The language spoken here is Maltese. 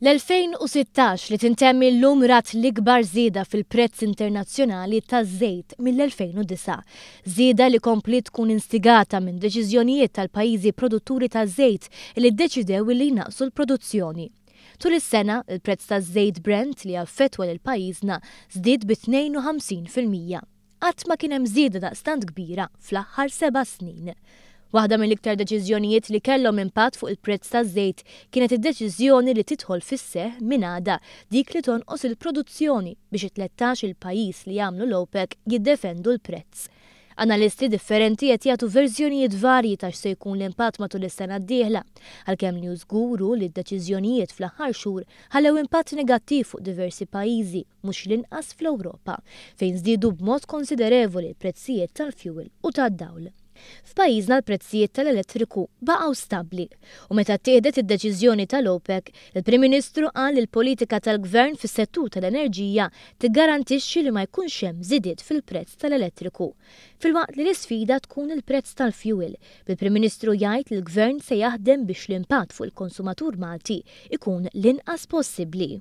L-2016 li tintemmi l-lum rat l-ikbar zida fil-prezz internazzjonali ta' żejt mill-2009. Zida li kompli tkun instigata minn deċiżjonijiet tal-pajjiżi produtturi ta' żejt li ddeċidew li jnaqsu l-produzzjoni. Tul is-sena, il-prezz ta' żejt Brent li affettwa l pajjiżna żdied bi 52 fil-mija. Qatt ma kien hemm żieda kbira fl-aħħar seba' snin. Waħda mill-iktar deċiżjonijiet li kellhom impatt fuq il-prezz taż-żejt kienet id-deċiżjoni li tidħol fis-seħ minada dik li tonqos il-produzzjoni biex it-13 il-pajjiż li jagħmlu l-OPEC jiddefendu l-prezz. Analisti differenti qed jagħtu verżjonijiet varji ta' se jkun l-impatt matul is-sena d-dieħla, għalkemm li żguru li d-deċiżjonijiet fl-aħħar xhur ħallew impatt negattiv fuq diversi pajjiżi mhux l-inqas fl-Ewropa, fejn żdiedu b'mod konsiderevoli l-prezzijiet tal-fjuwil u tad-dawl. F'pajjiżna l-prezzijiet tal-elettriku baqgħu stabbli u meta tieħdet id-deċiżjoni tal-OPEC, il-Prim Ministru qal il-politika tal-Gvern fis-settur tal-enerġija tiggarantixxi li ma jkunx hemm żidiet fil-prezz tal-elettriku. Filwaqt li l-isfida tkun il-prezz tal-fuel, bil-Prim Ministru jgħid li l-Gvern se jaħdem biex l-impatt fuq il-konsumatur Malti ikun l-inqas possibbli.